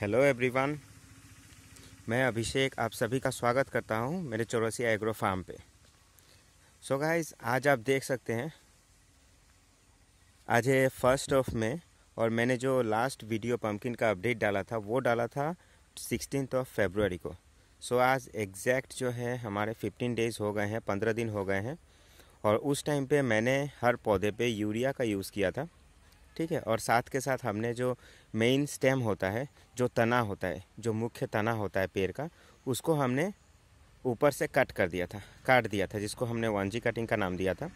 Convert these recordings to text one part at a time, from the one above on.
Hello everyone मैं अभिषेक आप सभी का स्वागत करता हूं मेरे चौरासी एग्रो फार्म पे सो so गाइस आज आप देख सकते हैं आज है फर्स्ट ऑफ मे और मैंने जो लास्ट वीडियो पम्पकिन का अपडेट डाला था वो डाला था सिक्सटीन ऑफ फेबररी को सो so आज एग्जैक्ट जो है हमारे फिफ्टीन डेज़ हो गए हैं पंद्रह दिन हो गए हैं और उस टाइम पे मैंने हर पौधे पे यूरिया का यूज़ किया था ठीक है और साथ के साथ हमने जो मेन स्टेम होता है जो तना होता है जो मुख्य तना होता है पेड़ का उसको हमने ऊपर से कट कर दिया था काट दिया था जिसको हमने जी कटिंग का नाम दिया था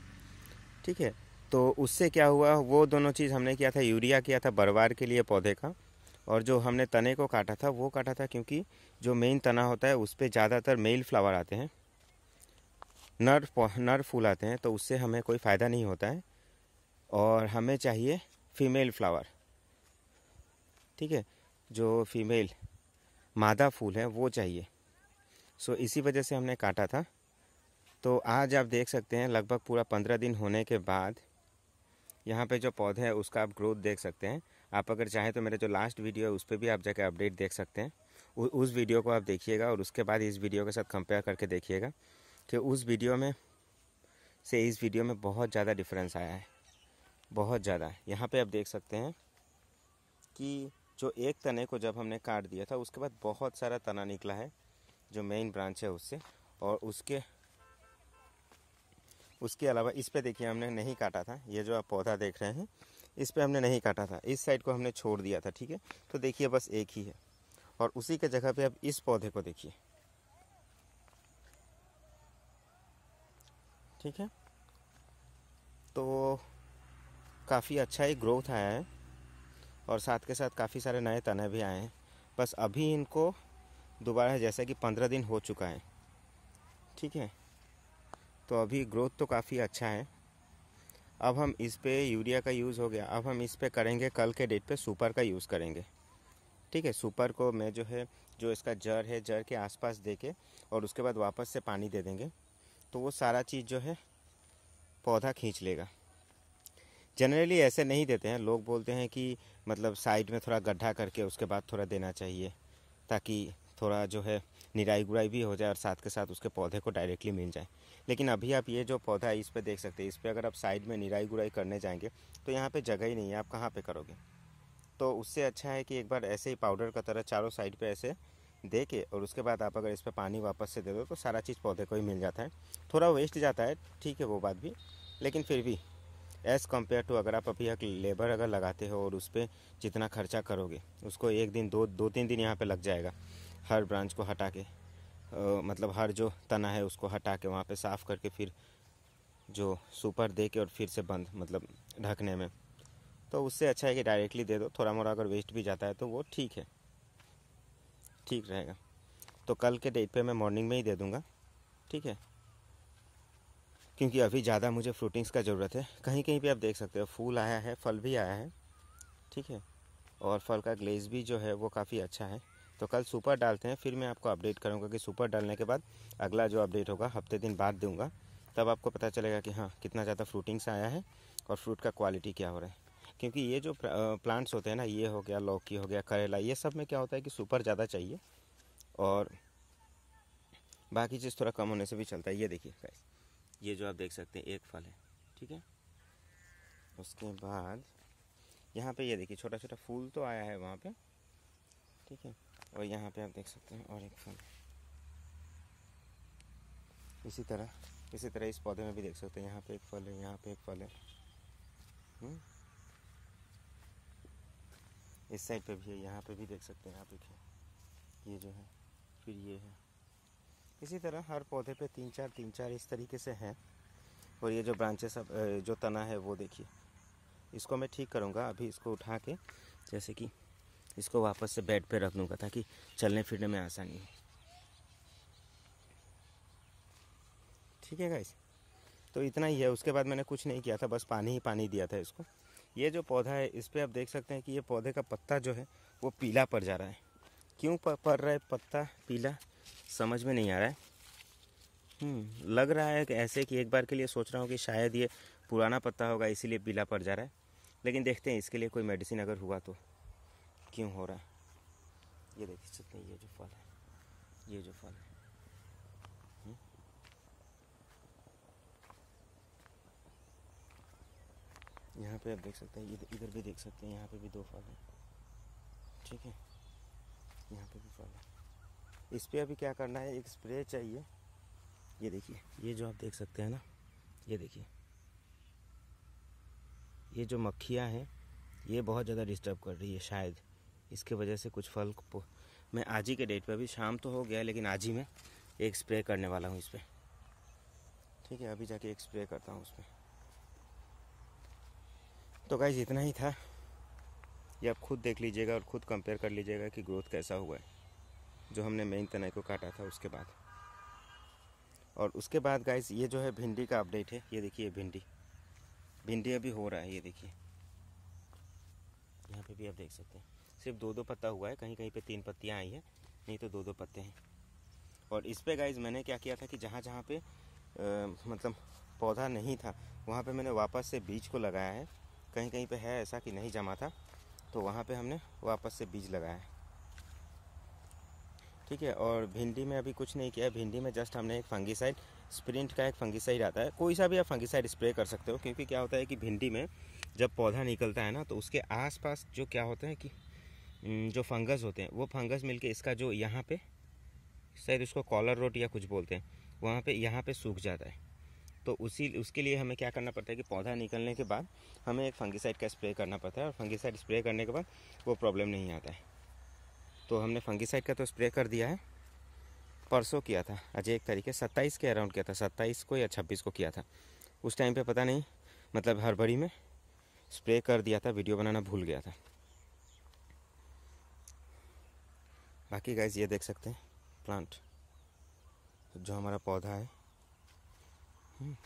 ठीक है तो उससे क्या हुआ वो दोनों चीज़ हमने किया था यूरिया किया था बरवार के लिए पौधे का और जो हमने तने को काटा था वो काटा था क्योंकि जो मेन तना होता है उस पर ज़्यादातर मेल फ्लावर आते हैं नर नर फूल आते हैं तो उससे हमें कोई फ़ायदा नहीं होता है और हमें चाहिए फीमेल फ्लावर ठीक है जो फीमेल मादा फूल है वो चाहिए सो इसी वजह से हमने काटा था तो आज आप देख सकते हैं लगभग पूरा पंद्रह दिन होने के बाद यहाँ पे जो पौधे हैं उसका आप ग्रोथ देख सकते हैं आप अगर चाहें तो मेरा जो लास्ट वीडियो है उस पर भी आप जाके अपडेट देख सकते हैं उ, उस वीडियो को आप देखिएगा और उसके बाद इस वीडियो के साथ कंपेयर करके देखिएगा कि उस वीडियो में से इस वीडियो में बहुत ज़्यादा डिफरेंस आया है बहुत ज़्यादा यहाँ पे आप देख सकते हैं कि जो एक तने को जब हमने काट दिया था उसके बाद बहुत सारा तना निकला है जो मेन ब्रांच है उससे और उसके उसके अलावा इस पे देखिए हमने नहीं काटा था ये जो आप पौधा देख रहे हैं इस पे हमने नहीं काटा था इस साइड को हमने छोड़ दिया था ठीक है तो देखिए बस एक ही है और उसी के जगह पे आप इस पौधे को देखिए ठीक है तो काफ़ी अच्छा ही ग्रोथ आया है और साथ के साथ काफ़ी सारे नए तने भी आए हैं बस अभी इनको दोबारा जैसे कि पंद्रह दिन हो चुका है ठीक है तो अभी ग्रोथ तो काफ़ी अच्छा है अब हम इस पर यूरिया का यूज़ हो गया अब हम इस पर करेंगे कल के डेट पे सुपर का यूज़ करेंगे ठीक है सुपर को मैं जो है जो इसका जड़ है जड़ के आसपास दे के और उसके बाद वापस से पानी दे देंगे तो वो सारा चीज़ जो है पौधा खींच लेगा जनरली ऐसे नहीं देते हैं लोग बोलते हैं कि मतलब साइड में थोड़ा गड्ढा करके उसके बाद थोड़ा देना चाहिए ताकि थोड़ा जो है निराई गुड़ाई भी हो जाए और साथ के साथ उसके पौधे को डायरेक्टली मिल जाए लेकिन अभी आप ये जो पौधा है इस पर देख सकते हैं इस पर अगर आप साइड में निराई गुड़ाई करने जाएंगे तो यहाँ पर जगह ही नहीं है आप कहाँ पर करोगे तो उससे अच्छा है कि एक बार ऐसे ही पाउडर का तरह चारों साइड पर ऐसे दे के और उसके बाद आप अगर इस पर पानी वापस से दे दो तो सारा चीज़ पौधे को ही मिल जाता है थोड़ा वेस्ट जाता है ठीक है वो बात भी लेकिन फिर भी एज़ कम्पेयर टू अगर आप अभी एक लेबर अगर लगाते हो और उस पर जितना खर्चा करोगे उसको एक दिन दो दो तीन दिन यहाँ पे लग जाएगा हर ब्रांच को हटा के आ, मतलब हर जो तना है उसको हटा के वहाँ पे साफ़ करके फिर जो सुपर दे के और फिर से बंद मतलब ढकने में तो उससे अच्छा है कि डायरेक्टली दे दो थोड़ा मोड़ा अगर वेस्ट भी जाता है तो वो ठीक है ठीक रहेगा तो कल के डेट पे मैं मॉर्निंग में ही दे दूँगा ठीक है क्योंकि अभी ज़्यादा मुझे फ्रूटिंग्स का ज़रूरत है कहीं कहीं पे आप देख सकते हो फूल आया है फल भी आया है ठीक है और फल का ग्लेज भी जो है वो काफ़ी अच्छा है तो कल सुपर डालते हैं फिर मैं आपको अपडेट करूँगा कि सुपर डालने के बाद अगला जो अपडेट होगा हफ्ते दिन बाद दूँगा तब आपको पता चलेगा कि हाँ कितना ज़्यादा फ्रूटिंग्स आया है और फ्रूट का क्वालिटी क्या हो रहा है क्योंकि ये जो प्लांट्स होते हैं ना ये हो गया लौकी हो गया करेला ये सब में क्या होता है कि सुपर ज़्यादा चाहिए और बाकी चीज़ थोड़ा कम होने से भी चलता है ये देखिए ये जो आप देख सकते हैं एक फल है ठीक है उसके बाद यहाँ पे ये देखिए छोटा छोटा फूल तो आया है वहाँ पे ठीक है और यहाँ पे आप देख सकते हैं और एक फल इसी तरह इसी तरह इस पौधे में भी देख सकते हैं यहाँ पे एक फल है यहाँ पे एक फल है हुँ? हम्म? इस साइड पे भी है यहाँ पे भी देख सकते हैं आप देखिए ये जो है फिर ये है इसी तरह हर पौधे पे तीन चार तीन चार इस तरीके से हैं और ये जो ब्रांचेस अब जो तना है वो देखिए इसको मैं ठीक करूँगा अभी इसको उठा के जैसे कि इसको वापस से बेड पे रख दूँगा ताकि चलने फिरने में आसानी हो ठीक है गाइस तो इतना ही है उसके बाद मैंने कुछ नहीं किया था बस पानी ही पानी दिया था इसको ये जो पौधा है इस पर आप देख सकते हैं कि ये पौधे का पत्ता जो है वो पीला पड़ जा रहा है क्यों पड़ रहा है पत्ता पीला समझ में नहीं आ रहा है हम्म, लग रहा है कि ऐसे कि एक बार के लिए सोच रहा हूँ कि शायद ये पुराना पत्ता होगा इसीलिए पीला पड़ जा रहा है लेकिन देखते हैं इसके लिए कोई मेडिसिन अगर हुआ तो क्यों हो रहा है ये देखिए सकते ये जो फल है ये जो फल है हम्म। यहाँ पे आप देख सकते हैं इधर इधर भी देख सकते हैं यहाँ पे भी दो फल है ठीक है यहाँ पे भी फल है इस पर अभी क्या करना है एक स्प्रे चाहिए ये देखिए ये जो आप देख सकते हैं ना ये देखिए ये जो मक्खियाँ हैं ये बहुत ज़्यादा डिस्टर्ब कर रही है शायद इसके वजह से कुछ फल मैं आज ही के डेट पर अभी शाम तो हो गया लेकिन आज ही मैं एक स्प्रे करने वाला हूँ इस पर ठीक है अभी जाके एक स्प्रे करता हूँ उस पर तो गाइज इतना ही था ये आप खुद देख लीजिएगा और खुद कंपेयर कर लीजिएगा कि ग्रोथ कैसा हुआ है जो हमने मेन तनाई को काटा था उसके बाद और उसके बाद गाइस ये जो है भिंडी का अपडेट है ये देखिए भिंडी भिंडी अभी हो रहा है ये देखिए यहाँ पे भी आप देख सकते हैं सिर्फ दो दो पत्ता हुआ है कहीं कहीं पे तीन पत्तियाँ आई हैं नहीं तो दो दो पत्ते हैं और इस पे गाइज मैंने क्या किया था कि जहाँ जहाँ पे आ, मतलब पौधा नहीं था वहाँ पर मैंने वापस से बीज को लगाया है कहीं कहीं पर है ऐसा कि नहीं जमा था तो वहाँ पर हमने वापस से बीज लगाया है ठीक है और भिंडी में अभी कुछ नहीं किया भिंडी में जस्ट हमने एक फंगीसाइड स्प्रिंट का एक फंगीसाइड आता है कोई सा भी आप फंगीसाइड स्प्रे कर सकते हो क्योंकि क्या होता है कि भिंडी में जब पौधा निकलता है ना तो उसके आसपास जो क्या होते हैं कि जो फंगस होते हैं वो फंगस मिलके इसका जो यहाँ पे शायद उसको कॉलर रोट या कुछ बोलते हैं वहाँ पे यहाँ पे सूख जाता है तो उसी उसके लिए हमें क्या करना पड़ता है कि पौधा निकलने के बाद हमें एक फंगीसाइड का स्प्रे करना पड़ता है और फंगीसाइड स्प्रे करने के बाद वो प्रॉब्लम नहीं आता है तो हमने फंगीसाइड का तो स्प्रे कर दिया है परसों किया था अजय एक तरीके सत्ताईस के अराउंड किया था सत्ताईस को या छब्बीस को किया था उस टाइम पे पता नहीं मतलब हड़बड़ी में स्प्रे कर दिया था वीडियो बनाना भूल गया था बाकी गाइज ये देख सकते हैं प्लांट जो हमारा पौधा है हम्म।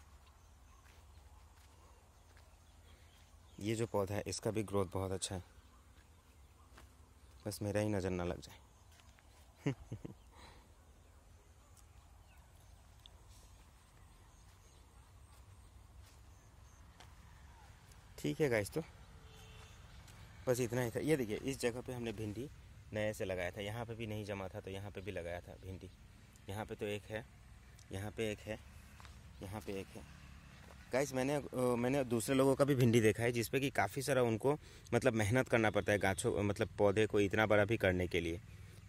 ये जो पौधा है इसका भी ग्रोथ बहुत अच्छा है बस मेरा ही नज़र ना लग जाए ठीक है गाइस तो बस इतना ही था ये देखिए इस जगह पे हमने भिंडी नए से लगाया था यहाँ पे भी नहीं जमा था तो यहाँ पे भी लगाया था भिंडी यहाँ पे तो एक है यहाँ पे एक है यहाँ पे एक है गाइस मैंने मैंने दूसरे लोगों का भी भिंडी देखा है जिसपे कि काफ़ी सारा उनको मतलब मेहनत करना पड़ता है गाछों मतलब पौधे को इतना बड़ा भी करने के लिए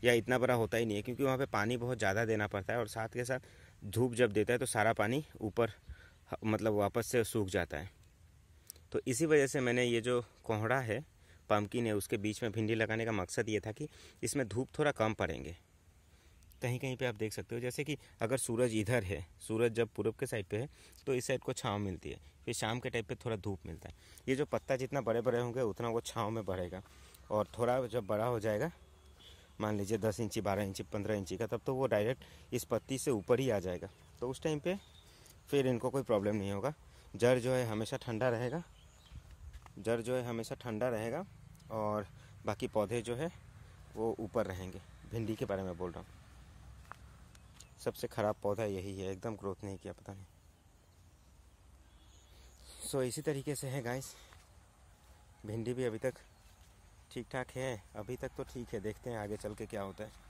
या इतना बड़ा होता ही नहीं है क्योंकि वहाँ पे पानी बहुत ज़्यादा देना पड़ता है और साथ के साथ धूप जब देता है तो सारा पानी ऊपर मतलब वापस से सूख जाता है तो इसी वजह से मैंने ये जो कोहड़ा है पम्पकिन है उसके बीच में भिंडी लगाने का मकसद ये था कि इसमें धूप थोड़ा कम पड़ेंगे कहीं कहीं पे आप देख सकते हो जैसे कि अगर सूरज इधर है सूरज जब पूर्व के साइड पे है तो इस साइड को छाँव मिलती है फिर शाम के टाइम पे थोड़ा धूप मिलता है ये जो पत्ता जितना बड़े बड़े होंगे उतना वो छाँव में बढ़ेगा और थोड़ा जब बड़ा हो जाएगा मान लीजिए दस इंची बारह इंची पंद्रह इंची का तब तो वो डायरेक्ट इस पत्ती से ऊपर ही आ जाएगा तो उस टाइम पर फिर इनको कोई प्रॉब्लम नहीं होगा जड़ जो है हमेशा ठंडा रहेगा जड़ जो है हमेशा ठंडा रहेगा और बाकी पौधे जो है वो ऊपर रहेंगे भिंडी के बारे में बोल रहा हूँ सबसे ख़राब पौधा यही है एकदम ग्रोथ नहीं किया पता नहीं सो so, इसी तरीके से है गाइस भिंडी भी अभी तक ठीक ठाक है अभी तक तो ठीक है देखते हैं आगे चल के क्या होता है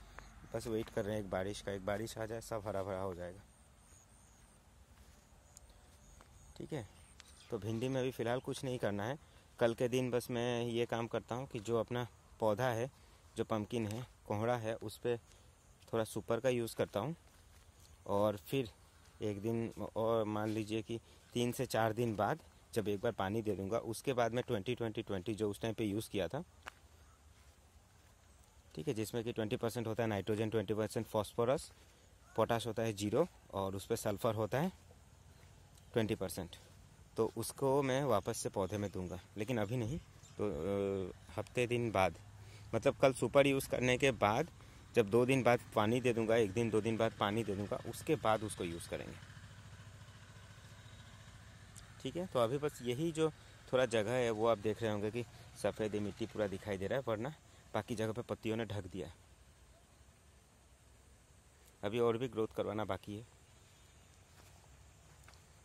बस वेट कर रहे हैं एक बारिश का एक बारिश आ जाए सब हरा भरा हो जाएगा ठीक है तो भिंडी में अभी फ़िलहाल कुछ नहीं करना है कल के दिन बस मैं ये काम करता हूँ कि जो अपना पौधा है जो पम्पकिन है कोहड़ा है उस पर थोड़ा सुपर का यूज़ करता हूँ और फिर एक दिन और मान लीजिए कि तीन से चार दिन बाद जब एक बार पानी दे दूंगा उसके बाद मैं ट्वेंटी ट्वेंटी ट्वेंटी जो उस टाइम पे यूज़ किया था ठीक है जिसमें कि ट्वेंटी परसेंट होता है nitrogen twenty percent phosphorus potash होता है जीरो और उस पर सल्फ़र होता है ट्वेंटी परसेंट तो उसको मैं वापस से पौधे में दूंगा लेकिन अभी नहीं तो हफ्ते दिन बाद मतलब कल सुपर यूज़ करने के बाद जब दो दिन बाद पानी दे दूंगा एक दिन दो दिन बाद पानी दे दूंगा उसके बाद उसको यूज़ करेंगे ठीक है तो अभी बस यही जो थोड़ा जगह है वो आप देख रहे होंगे कि सफ़ेद मिट्टी पूरा दिखाई दे रहा है वरना बाकी जगह पे पत्तियों ने ढक दिया है अभी और भी ग्रोथ करवाना बाकी है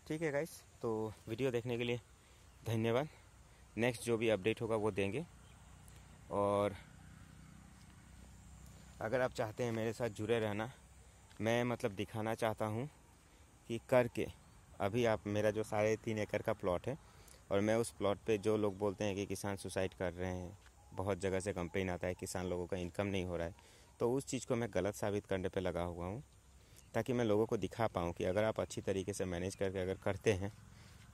ठीक है गाइस तो वीडियो देखने के लिए धन्यवाद नेक्स्ट जो भी अपडेट होगा वो देंगे और अगर आप चाहते हैं मेरे साथ जुड़े रहना मैं मतलब दिखाना चाहता हूँ कि करके अभी आप मेरा जो साढ़े तीन एकड़ का प्लॉट है और मैं उस प्लॉट पे जो लोग बोलते हैं कि किसान सुसाइड कर रहे हैं बहुत जगह से कंप्लेन आता है किसान लोगों का इनकम नहीं हो रहा है तो उस चीज़ को मैं गलत साबित करने पे लगा हुआ हूँ ताकि मैं लोगों को दिखा पाऊँ कि अगर आप अच्छी तरीके से मैनेज करके अगर करते हैं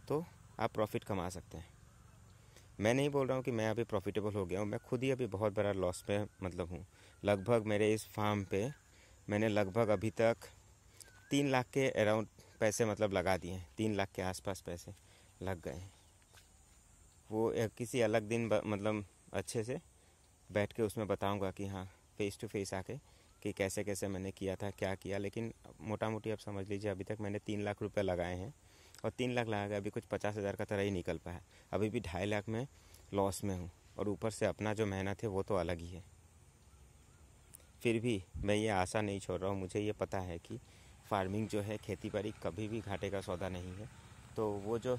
तो आप प्रॉफिट कमा सकते हैं मैं नहीं बोल रहा हूँ कि मैं अभी प्रॉफिटेबल हो गया हूँ मैं खुद ही अभी बहुत बड़ा लॉस में मतलब हूँ लगभग मेरे इस फार्म पे मैंने लगभग अभी तक तीन लाख के अराउंड पैसे मतलब लगा दिए हैं तीन लाख के आसपास पैसे लग गए हैं वो किसी अलग दिन मतलब अच्छे से बैठ के उसमें बताऊंगा कि हाँ फेस टू फेस आके कि कैसे कैसे मैंने किया था क्या किया लेकिन मोटा मोटी आप समझ लीजिए अभी तक मैंने तीन लाख रुपये लगाए हैं और तीन लाख लगा के अभी कुछ पचास हज़ार का तरह ही निकल पाया अभी भी ढाई लाख में लॉस में हूँ और ऊपर से अपना जो मेहनत है वो तो अलग ही है फिर भी मैं ये आशा नहीं छोड़ रहा हूँ मुझे ये पता है कि फार्मिंग जो है खेती बाड़ी कभी भी घाटे का सौदा नहीं है तो वो जो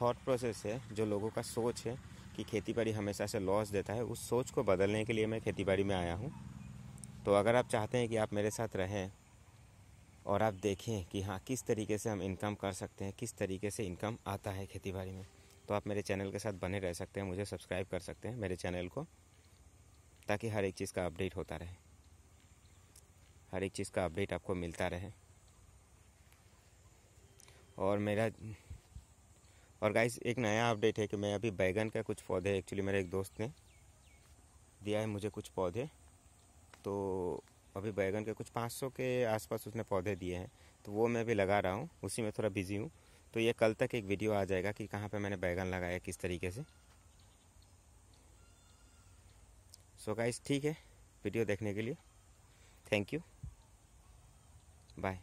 थॉट प्रोसेस है जो लोगों का सोच है कि खेती बाड़ी हमेशा से लॉस देता है उस सोच को बदलने के लिए मैं खेती बाड़ी में आया हूँ तो अगर आप चाहते हैं कि आप मेरे साथ रहें और आप देखें कि हाँ किस तरीके से हम इनकम कर सकते हैं किस तरीके से इनकम आता है खेती बाड़ी में तो आप मेरे चैनल के साथ बने रह सकते हैं मुझे सब्सक्राइब कर सकते हैं मेरे चैनल को ताकि हर एक चीज़ का अपडेट होता रहे हर एक चीज़ का अपडेट आपको मिलता रहे और मेरा और गाइस एक नया अपडेट है कि मैं अभी बैगन का कुछ पौधे एक्चुअली मेरे एक दोस्त ने दिया है मुझे कुछ पौधे तो अभी बैगन के कुछ 500 के आसपास उसने पौधे दिए हैं तो वो मैं भी लगा रहा हूँ उसी में थोड़ा बिजी हूँ तो ये कल तक एक वीडियो आ जाएगा कि कहाँ पे मैंने बैगन लगाया किस तरीके से सो गाइस ठीक है वीडियो देखने के लिए thank you bye